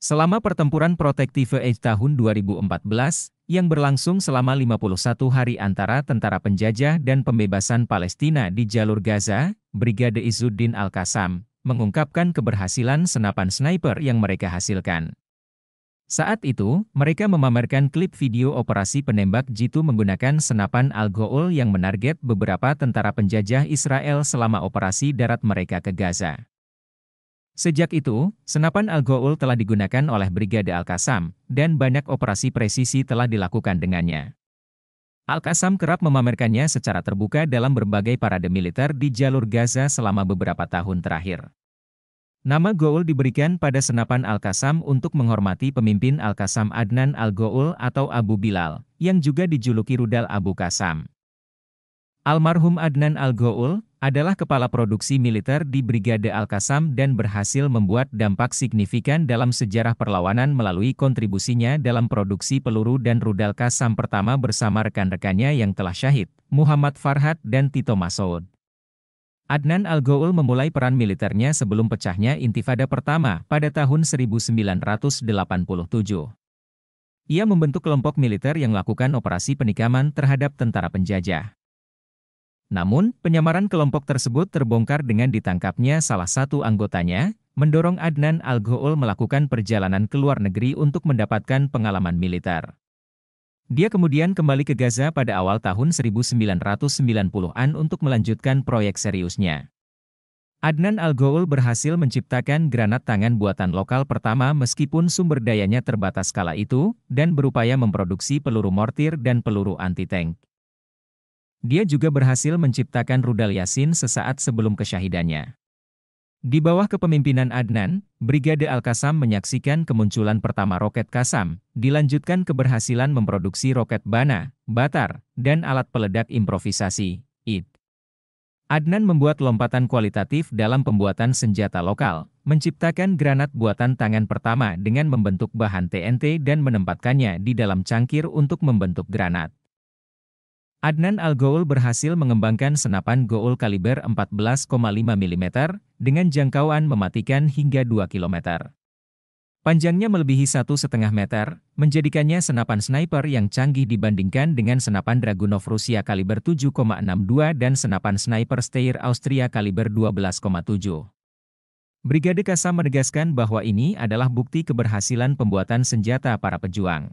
Selama pertempuran Protective Edge tahun 2014, yang berlangsung selama 51 hari antara tentara penjajah dan pembebasan Palestina di jalur Gaza, Brigade Izzuddin Al-Qassam mengungkapkan keberhasilan senapan sniper yang mereka hasilkan. Saat itu, mereka memamerkan klip video operasi penembak jitu menggunakan senapan al Ghoul yang menarget beberapa tentara penjajah Israel selama operasi darat mereka ke Gaza. Sejak itu, senapan Al-Ghaul telah digunakan oleh Brigade Al-Qassam, dan banyak operasi presisi telah dilakukan dengannya. Al-Qassam kerap memamerkannya secara terbuka dalam berbagai parade militer di jalur Gaza selama beberapa tahun terakhir. Nama Goul diberikan pada senapan Al-Qassam untuk menghormati pemimpin Al-Qassam Adnan Al-Goul atau Abu Bilal, yang juga dijuluki rudal Abu Qassam. Almarhum Adnan Al-Goul adalah kepala produksi militer di Brigade Al-Qassam dan berhasil membuat dampak signifikan dalam sejarah perlawanan melalui kontribusinya dalam produksi peluru dan rudal Qassam pertama bersama rekan-rekannya yang telah syahid, Muhammad Farhad dan Tito Masoud. Adnan Al-Ghoul memulai peran militernya sebelum pecahnya Intifada pertama pada tahun 1987. Ia membentuk kelompok militer yang melakukan operasi penikaman terhadap tentara penjajah. Namun, penyamaran kelompok tersebut terbongkar dengan ditangkapnya salah satu anggotanya, mendorong Adnan Al-Ghoul melakukan perjalanan ke luar negeri untuk mendapatkan pengalaman militer. Dia kemudian kembali ke Gaza pada awal tahun 1990-an untuk melanjutkan proyek seriusnya. Adnan Al-Ghoul berhasil menciptakan granat tangan buatan lokal pertama meskipun sumber dayanya terbatas kala itu, dan berupaya memproduksi peluru mortir dan peluru anti-tank. Dia juga berhasil menciptakan rudal Yasin sesaat sebelum kesyahidannya. Di bawah kepemimpinan Adnan, Brigade Al-Qassam menyaksikan kemunculan pertama roket Kasam, dilanjutkan keberhasilan memproduksi roket Bana, Batar, dan alat peledak improvisasi, IT. Adnan membuat lompatan kualitatif dalam pembuatan senjata lokal, menciptakan granat buatan tangan pertama dengan membentuk bahan TNT dan menempatkannya di dalam cangkir untuk membentuk granat. Adnan Al-Ghoul berhasil mengembangkan senapan Goul kaliber 14,5 mm dengan jangkauan mematikan hingga 2 km. Panjangnya melebihi 1,5 meter, menjadikannya senapan sniper yang canggih dibandingkan dengan senapan Dragunov Rusia kaliber 7,62 dan senapan sniper Steyr Austria kaliber 12,7. Brigade Kasa menegaskan bahwa ini adalah bukti keberhasilan pembuatan senjata para pejuang.